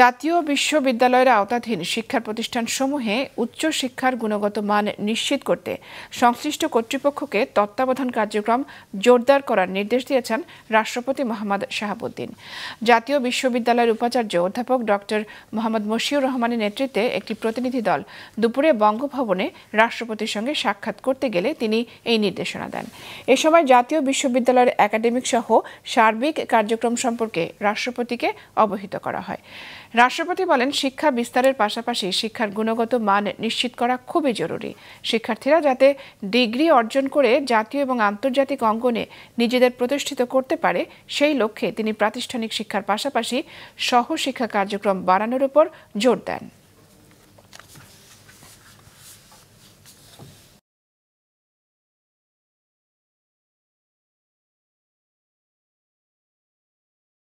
জাতীয় বিশ্ববিদ্যালয়ের আওতাধীন শিক্ষা প্রতিষ্ঠানসমূহে উচ্চ শিক্ষার গুণগত মান নিশ্চিত করতে সংশ্লিষ্ট কর্তৃপক্ষকে তত্ত্বাবধান কার্যক্রম জোরদার করার নির্দেশ দিয়েছেন রাষ্ট্রপতি মোহাম্মদ শাহাবুদ্দিন জাতীয় বিশ্ববিদ্যালয়ের উপাচার্য অধ্যাপক ডক্টর মোহাম্মদ মশিউর রহমানের নেতৃত্বে একটি প্রতিনিধি দল দুপুরে বঙ্গভবনে রাষ্ট্রপতির সঙ্গে সাক্ষাৎ করতে গেলে তিনি এই নির্দেশনা দেন এ সময় জাতীয় বিশ্ববিদ্যালয়ের একাডেমিক সহ সার্বিক কার্যক্রম সম্পর্কে রাষ্ট্রপতিকে অবহিত করা হয় রাষ্ট্রপতি বলেন শিক্ষা বিস্তারের পাশাপাশি শিক্ষার গুণগত মান নিশ্চিত করা খুবই জরুরি শিক্ষার্থীরা যাতে ডিগ্রি অর্জন করে জাতীয় এবং আন্তর্জাতিক অঙ্গনে নিজেদের প্রতিষ্ঠিত করতে পারে সেই লক্ষ্যে তিনি প্রাতিষ্ঠানিক শিক্ষার পাশাপাশি সহশিক্ষা কার্যক্রম বাড়ানোর উপর জোর দেন